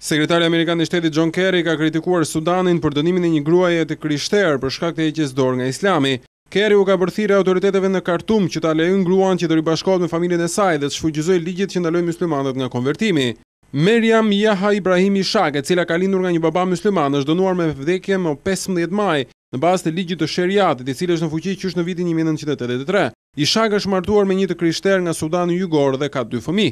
Sekretari Amerikan i shtetit John Kerry ka kritikuar Sudanin për dënimin e një gruaje të krishter për shkak të eqes dorë nga islami. Kerry u ka përthire autoritetetve në kartum që ta lejën gruan që të ribashkot me familjen e saj dhe të shfugjizoj ligjit që ndalojnë muslimanët nga konvertimi. Meriam Jaha Ibrahim Ishak, e cila ka lindur nga një baba musliman, është dënuar me vdekje më 15 maj në bazë të ligjit të shëriat, i cilë është në fuqi qështë në vitin 1983. Ishak është martuar me një të krishter nga Sudan në Jugor dhe ka dy fëmi.